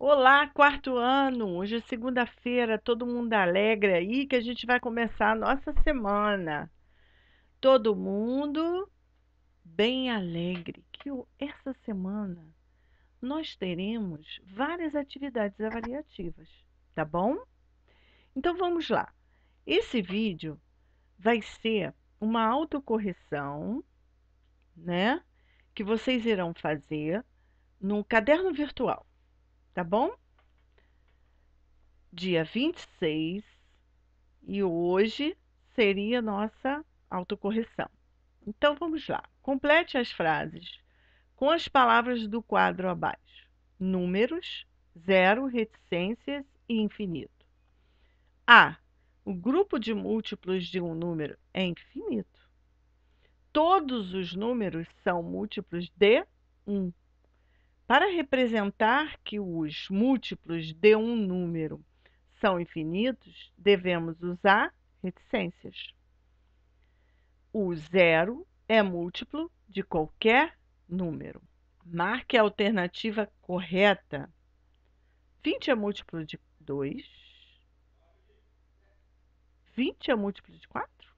Olá, quarto ano! Hoje é segunda-feira, todo mundo alegre aí que a gente vai começar a nossa semana. Todo mundo bem alegre, que essa semana nós teremos várias atividades avaliativas, tá bom? Então vamos lá. Esse vídeo vai ser uma autocorreção, né? Que vocês irão fazer no caderno virtual tá bom? Dia 26 e hoje seria nossa autocorreção. Então vamos lá. Complete as frases com as palavras do quadro abaixo: números, zero, reticências e infinito. A. O grupo de múltiplos de um número é infinito. Todos os números são múltiplos de 1. Um. Para representar que os múltiplos de um número são infinitos, devemos usar reticências. O zero é múltiplo de qualquer número. Marque a alternativa correta. 20 é múltiplo de 2. 20 é múltiplo de 4.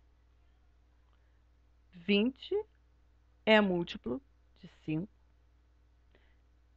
20 é múltiplo de 5.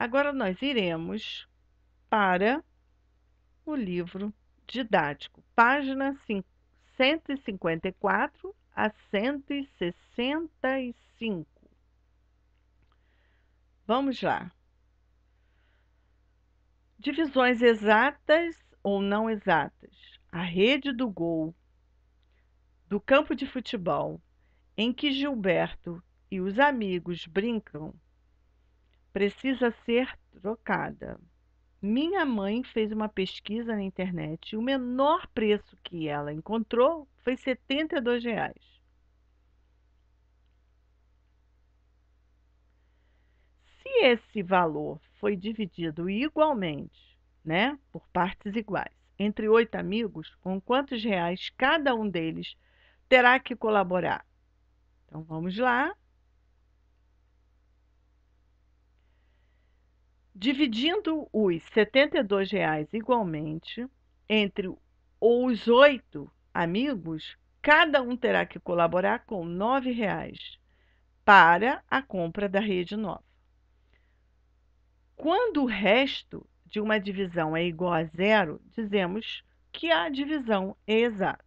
Agora nós iremos para o livro didático, página 154 a 165. Vamos lá. Divisões exatas ou não exatas. A rede do gol do campo de futebol em que Gilberto e os amigos brincam precisa ser trocada. Minha mãe fez uma pesquisa na internet e o menor preço que ela encontrou foi R$ 72. Reais. Se esse valor foi dividido igualmente, né, por partes iguais, entre oito amigos, com quantos reais cada um deles terá que colaborar? Então vamos lá, dividindo os R$ 72,00 igualmente entre os oito amigos, cada um terá que colaborar com R$ 9,00 para a compra da rede nova. Quando o resto de uma divisão é igual a zero, dizemos que a divisão é exata.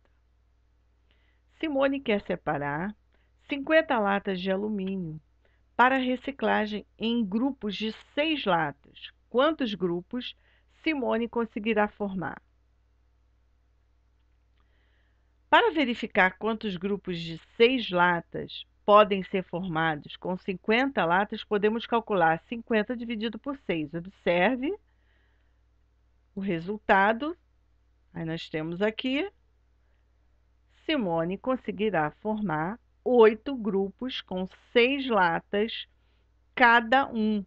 Simone quer separar 50 latas de alumínio para reciclagem em grupos de seis latas. Quantos grupos Simone conseguirá formar? Para verificar quantos grupos de seis latas podem ser formados com 50 latas, podemos calcular 50 dividido por 6. Observe o resultado. Aí nós temos aqui, Simone conseguirá formar oito grupos com seis latas cada um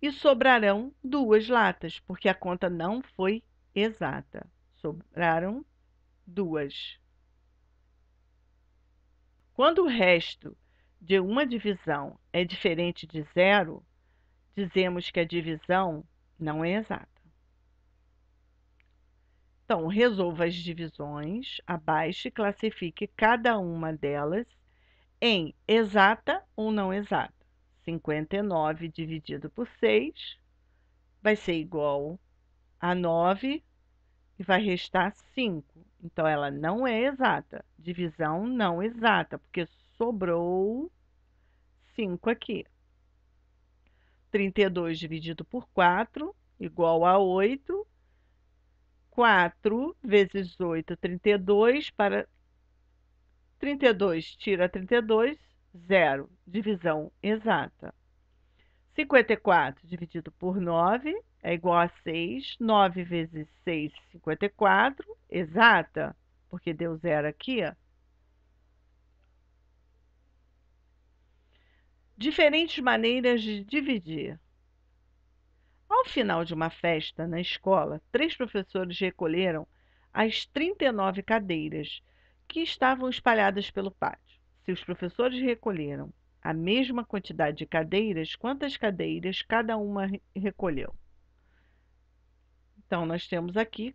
e sobrarão duas latas, porque a conta não foi exata. Sobraram duas. Quando o resto de uma divisão é diferente de zero, dizemos que a divisão não é exata. Então, resolva as divisões abaixo e classifique cada uma delas em exata ou não exata. 59 dividido por 6 vai ser igual a 9 e vai restar 5. Então, ela não é exata. Divisão não exata, porque sobrou 5 aqui. 32 dividido por 4, igual a 8. 4 vezes 8, 32, para 32 tira 32, zero, divisão exata. 54 dividido por 9 é igual a 6. 9 vezes 6, 54, exata, porque deu zero aqui. Ó. Diferentes maneiras de dividir. Ao final de uma festa na escola, três professores recolheram as 39 cadeiras que estavam espalhadas pelo pátio. Se os professores recolheram a mesma quantidade de cadeiras, quantas cadeiras cada uma recolheu? Então, nós temos aqui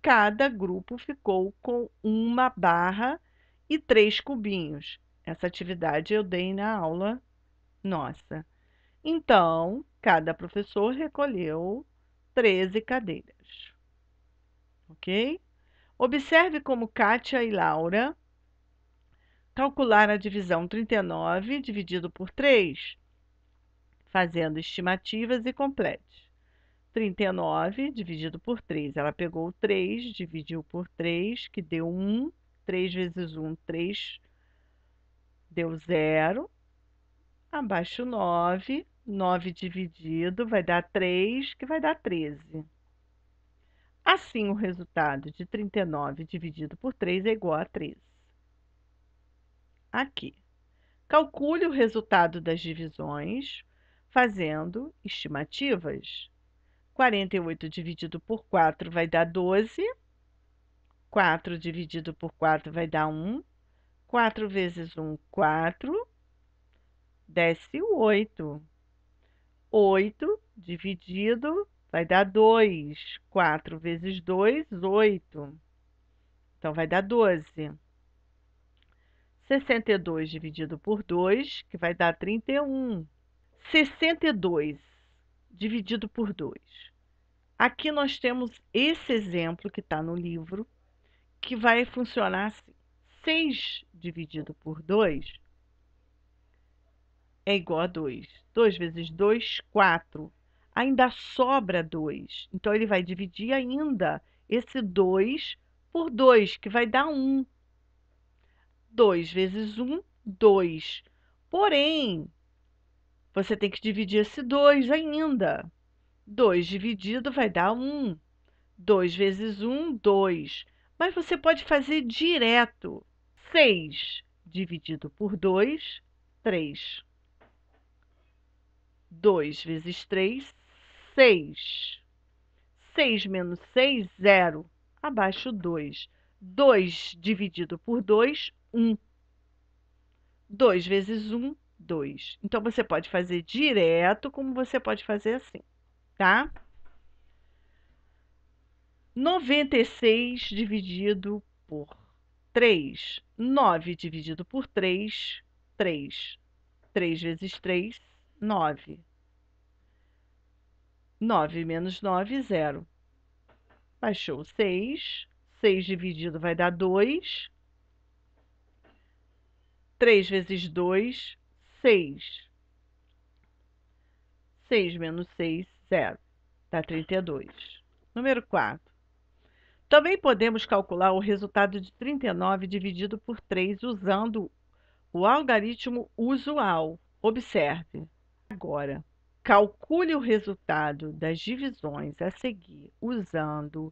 cada grupo ficou com uma barra e três cubinhos. Essa atividade eu dei na aula nossa. Então, cada professor recolheu 13 cadeiras. Ok? Observe como Kátia e Laura calcularam a divisão 39 dividido por 3, fazendo estimativas e complete. 39 dividido por 3, ela pegou 3, dividiu por 3, que deu 1, 3 vezes 1, 3, deu 0, abaixo 9, 9 dividido vai dar 3, que vai dar 13. Assim, o resultado de 39 dividido por 3 é igual a 3. Aqui. Calcule o resultado das divisões fazendo estimativas. 48 dividido por 4 vai dar 12. 4 dividido por 4 vai dar 1. 4 vezes 1, 4. Desce o 8. 8 dividido Vai dar 2. 4 vezes 2, 8. Então, vai dar 12. 62 dividido por 2, que vai dar 31. 62 dividido por 2. Aqui nós temos esse exemplo que está no livro, que vai funcionar assim. 6 dividido por 2 é igual a 2. 2 vezes 2, 4 ainda sobra 2. Então, ele vai dividir ainda esse 2 por 2, que vai dar 1. Um. 2 vezes 1, um, 2. Porém, você tem que dividir esse 2 ainda. 2 dividido vai dar 1. Um. 2 vezes 1, um, 2. Mas você pode fazer direto. 6 dividido por 2, 3. 2 vezes 3, 6. 6 menos 6, 0. Abaixo 2. 2 dividido por 2, 1. 2 vezes 1, 2. Então, você pode fazer direto, como você pode fazer assim, tá? 96 dividido por 3. 9 dividido por 3, 3. 3 vezes 3, 9. 9 menos 9, 0. Baixou 6. 6 dividido vai dar 2. 3 vezes 2, 6. 6 menos 6, 0. Dá 32. Número 4. Também podemos calcular o resultado de 39 dividido por 3 usando o algarismo usual. Observe agora. Calcule o resultado das divisões a seguir usando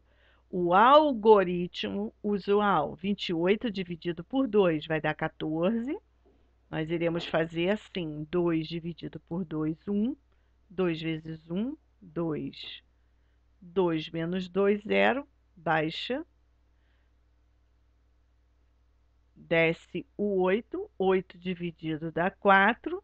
o algoritmo usual. 28 dividido por 2 vai dar 14. Nós iremos fazer assim: 2 dividido por 2, 1. 2 vezes 1, 2. 2 menos 2, 0. Baixa. Desce o 8. 8 dividido dá 4.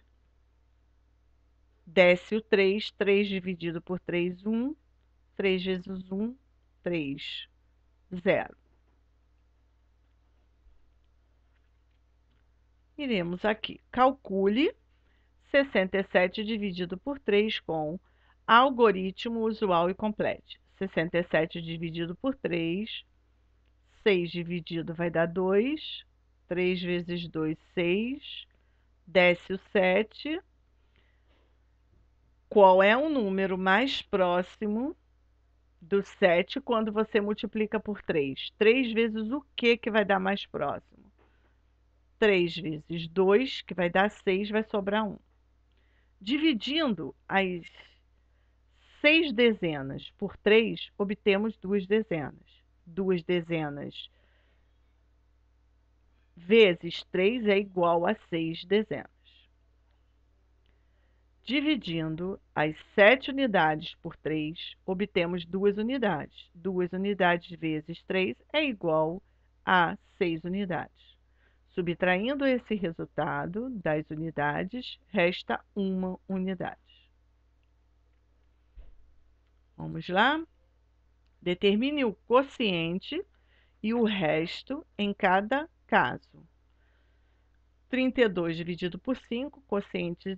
desce o 3, 3 dividido por 3, 1, 3 vezes 1, 3, 0. Iremos aqui, calcule 67 dividido por 3 com algoritmo usual e complete. 67 dividido por 3, 6 dividido vai dar 2, 3 vezes 2, 6, desce o 7, qual é o número mais próximo do 7 quando você multiplica por 3? 3 vezes o que que vai dar mais próximo? 3 vezes 2, que vai dar 6, vai sobrar 1. Dividindo as 6 dezenas por 3, obtemos 2 dezenas. 2 dezenas vezes 3 é igual a 6 dezenas. Dividindo as 7 unidades por 3, obtemos 2 unidades. 2 unidades vezes 3 é igual a 6 unidades. Subtraindo esse resultado das unidades, resta 1 unidade. Vamos lá? Determine o quociente e o resto em cada caso. 32 dividido por 5, quociente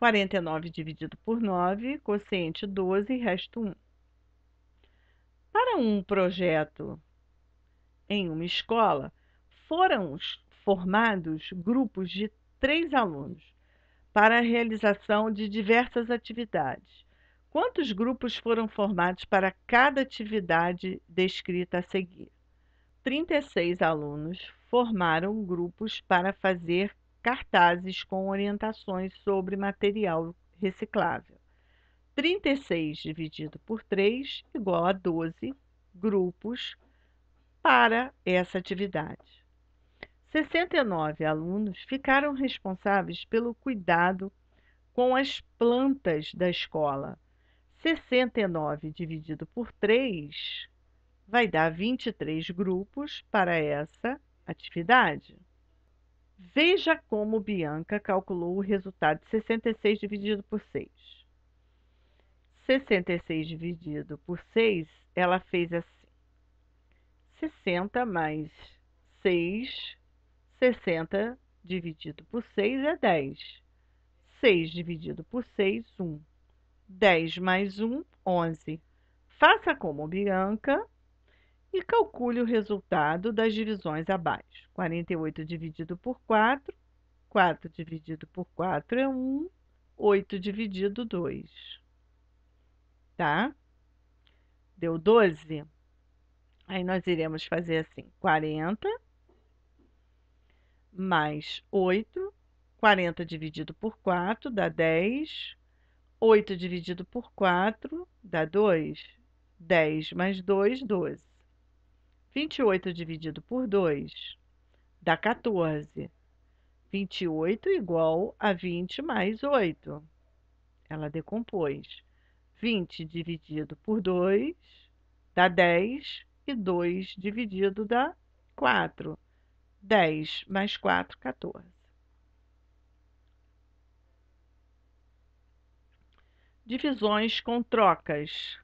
49 dividido por 9, quociente 12, resto 1. Para um projeto em uma escola, foram formados grupos de três alunos para a realização de diversas atividades. Quantos grupos foram formados para cada atividade descrita a seguir? 36 alunos formaram grupos para fazer cartazes com orientações sobre material reciclável. 36 dividido por 3 igual a 12 grupos para essa atividade. 69 alunos ficaram responsáveis pelo cuidado com as plantas da escola. 69 dividido por 3 vai dar 23 grupos para essa atividade. Veja como Bianca calculou o resultado de 66 dividido por 6. 66 dividido por 6, ela fez assim. 60 mais 6, 60 dividido por 6 é 10. 6 dividido por 6, 1. 10 mais 1, 11. Faça como Bianca e calcule o resultado das divisões abaixo. 48 dividido por 4, 4 dividido por 4 é 1, 8 dividido 2. Tá? Deu 12. Aí nós iremos fazer assim, 40 mais 8, 40 dividido por 4 dá 10, 8 dividido por 4 dá 2, 10 mais 2, 12. 28 dividido por 2 dá 14. 28 igual a 20 mais 8. Ela decompôs. 20 dividido por 2 dá 10 e 2 dividido dá 4. 10 mais 4, 14. Divisões com trocas.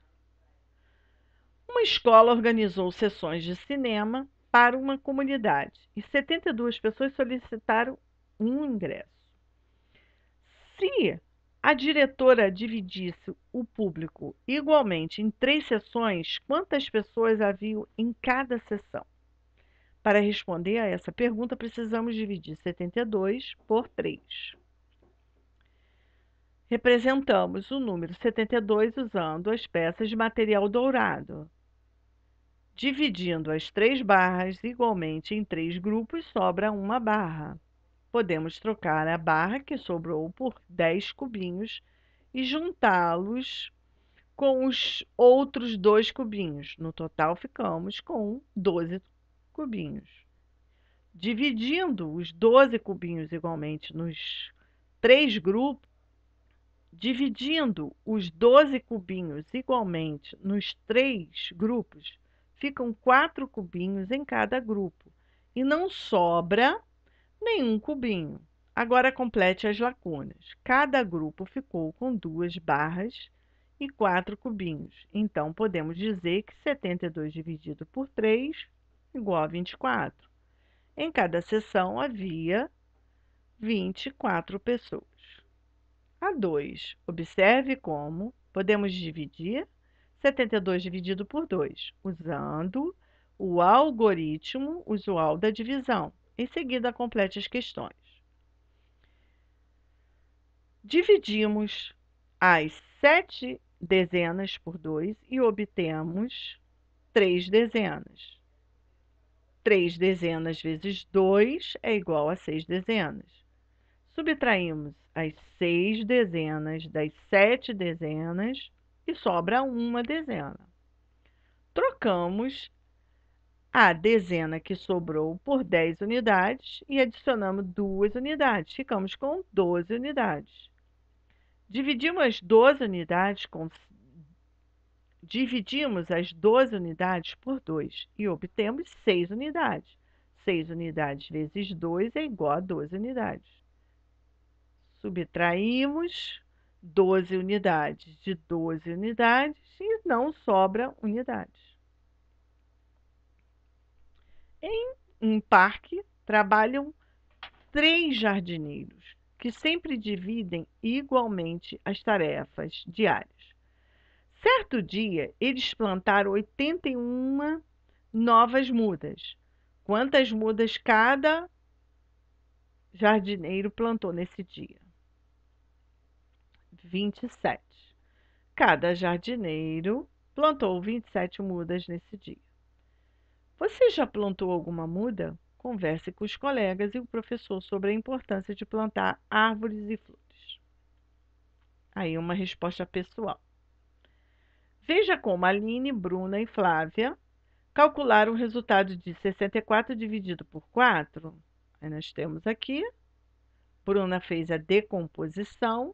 Uma escola organizou sessões de cinema para uma comunidade e 72 pessoas solicitaram um ingresso. Se a diretora dividisse o público igualmente em três sessões, quantas pessoas haviam em cada sessão? Para responder a essa pergunta, precisamos dividir 72 por 3. Representamos o número 72 usando as peças de material dourado, Dividindo as três barras igualmente em três grupos, sobra uma barra. Podemos trocar a barra que sobrou por 10 cubinhos e juntá-los com os outros dois cubinhos. No total, ficamos com 12 cubinhos. Dividindo os 12 cubinhos igualmente nos três grupos, dividindo os 12 cubinhos igualmente nos três grupos, ficam quatro cubinhos em cada grupo e não sobra nenhum cubinho. Agora complete as lacunas. Cada grupo ficou com duas barras e quatro cubinhos. Então, podemos dizer que 72 dividido por 3 igual a 24. Em cada sessão havia 24 pessoas. A 2, observe como podemos dividir 72 dividido por 2, usando o algoritmo usual da divisão. Em seguida, complete as questões. Dividimos as 7 dezenas por 2 e obtemos 3 dezenas. 3 dezenas vezes 2 é igual a 6 dezenas. Subtraímos as 6 dezenas das 7 dezenas e sobra uma dezena. Trocamos a dezena que sobrou por 10 unidades e adicionamos duas unidades. Ficamos com 12 unidades. Dividimos as 12 unidades com Dividimos as 12 unidades por 2 e obtemos 6 unidades. 6 unidades vezes 2 é igual a 12 unidades. Subtraímos 12 unidades de 12 unidades e não sobra unidades. Em um parque trabalham três jardineiros que sempre dividem igualmente as tarefas diárias. Certo dia, eles plantaram 81 novas mudas. Quantas mudas cada jardineiro plantou nesse dia? 27. Cada jardineiro plantou 27 mudas nesse dia. Você já plantou alguma muda? Converse com os colegas e o professor sobre a importância de plantar árvores e flores. Aí uma resposta pessoal. Veja como Aline, Bruna e Flávia calcularam o resultado de 64 dividido por 4. Aí nós temos aqui. Bruna fez a decomposição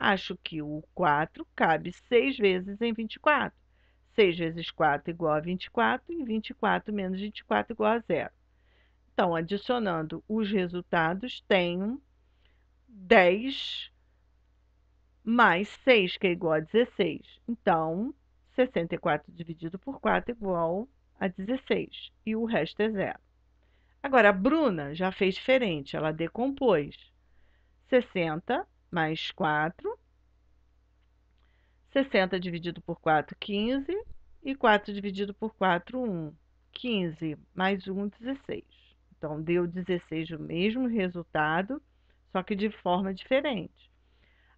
Acho que o 4 cabe 6 vezes em 24. 6 vezes 4 igual a 24 e 24 menos 24 igual a zero. Então, adicionando os resultados, tenho 10 mais 6, que é igual a 16. Então, 64 dividido por 4 é igual a 16. E o resto é zero. Agora, a Bruna já fez diferente, ela decompôs. 60 mais 4. 60 dividido por 4, 15. E 4 dividido por 4, 1. 15 mais 1, 16. Então, deu 16 o mesmo resultado, só que de forma diferente.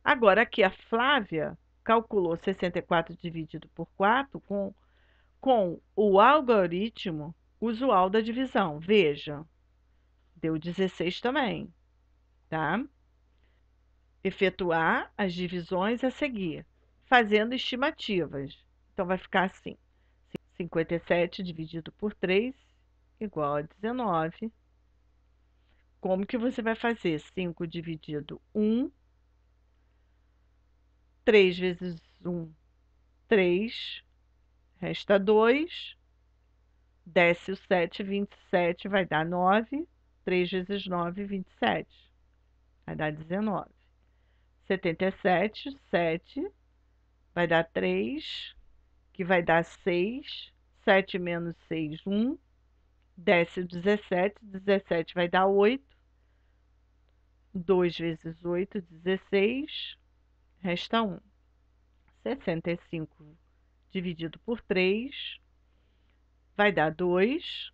Agora, aqui a Flávia calculou 64 dividido por 4 com, com o algoritmo usual da divisão. Veja, deu 16 também, tá? efetuar as divisões a seguir, fazendo estimativas. Então, vai ficar assim: 57 dividido por 3 igual a 19. Como que você vai fazer? 5 dividido 1, 3 vezes 1, 3, resta 2, desce o 7, 27, vai dar 9, 3 vezes 9, 27, vai dar 19. 77, 7, vai dar 3, que vai dar 6, 7 menos 6, 1, desce 17, 17 vai dar 8, 2 vezes 8, 16, resta 1. 65 dividido por 3 vai dar 2,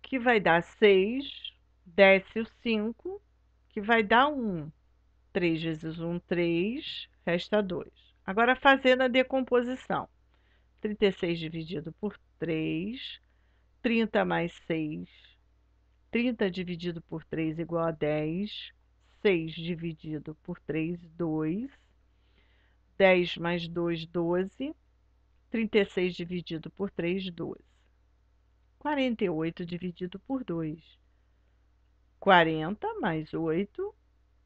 que vai dar 6, desce o 5, que vai dar 1. 3 vezes 1, 3, resta 2. Agora, fazendo a decomposição. 36 dividido por 3, 30 mais 6, 30 dividido por 3 igual a 10, 6 dividido por 3, 2, 10 mais 2, 12, 36 dividido por 3, 12, 48 dividido por 2, 40 mais 8,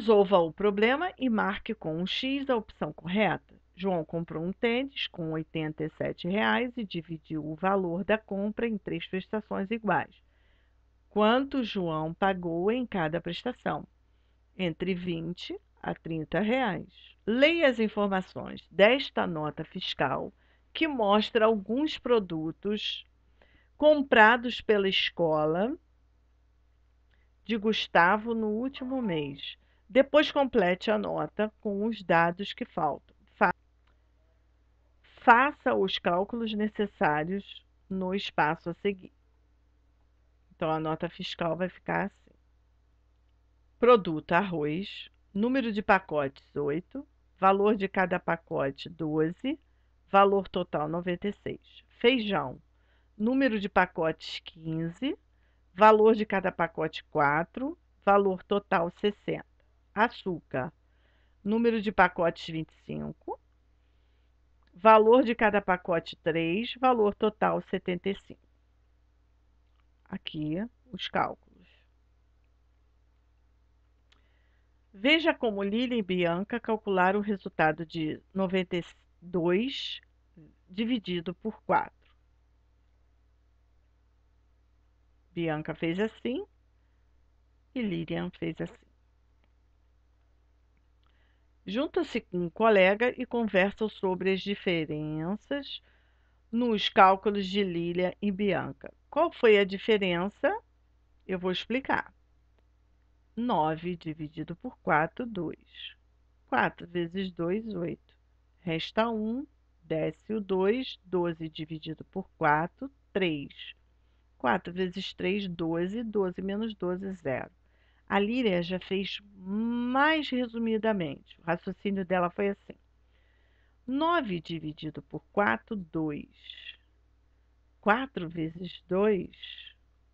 Resolva o problema e marque com um X a opção correta. João comprou um tênis com R$ 87,00 e dividiu o valor da compra em três prestações iguais. Quanto João pagou em cada prestação? Entre 20 a 30 reais. Leia as informações desta nota fiscal que mostra alguns produtos comprados pela escola de Gustavo no último mês. Depois complete a nota com os dados que faltam. Faça os cálculos necessários no espaço a seguir. Então, a nota fiscal vai ficar assim: produto arroz, número de pacotes 8, valor de cada pacote 12, valor total 96. Feijão, número de pacotes 15, valor de cada pacote 4, valor total 60 açúcar. Número de pacotes 25. Valor de cada pacote 3, valor total 75. Aqui os cálculos. Veja como Lili e Bianca calcularam o resultado de 92 dividido por 4. Bianca fez assim e Lilian fez assim. Junta-se com um colega e conversam sobre as diferenças nos cálculos de Lilia e Bianca. Qual foi a diferença? Eu vou explicar. 9 dividido por 4, 2. 4 vezes 2, 8. Resta 1, desce o 2, 12 dividido por 4, 3. 4 vezes 3, 12. 12 menos 12, 0. A Líria já fez mais resumidamente. O raciocínio dela foi assim: 9 dividido por 4, 2. 4 vezes 2,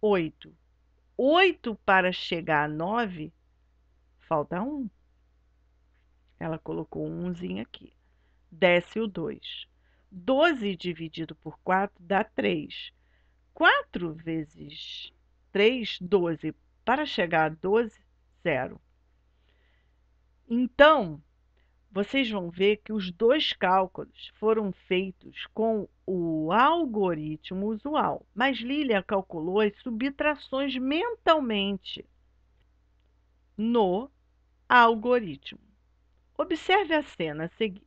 8. 8 para chegar a 9, falta 1. Ela colocou um zinho aqui. Desce o 2. 12 dividido por 4 dá 3. 4 vezes 3, 12. Para chegar a 12, 0. Então, vocês vão ver que os dois cálculos foram feitos com o algoritmo usual, mas Lilia calculou as subtrações mentalmente no algoritmo. Observe a cena a seguir.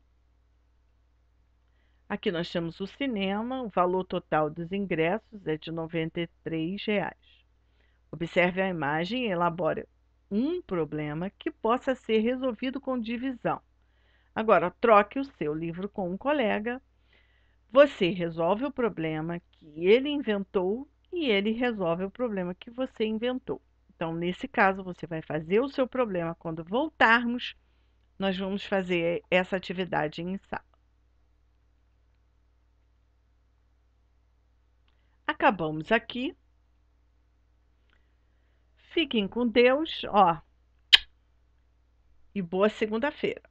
Aqui nós temos o cinema, o valor total dos ingressos é de R$ 93. Reais. Observe a imagem e elabore um problema que possa ser resolvido com divisão. Agora, troque o seu livro com um colega. Você resolve o problema que ele inventou e ele resolve o problema que você inventou. Então, nesse caso, você vai fazer o seu problema quando voltarmos. Nós vamos fazer essa atividade em sala. Acabamos aqui. Fiquem com Deus, ó. E boa segunda-feira.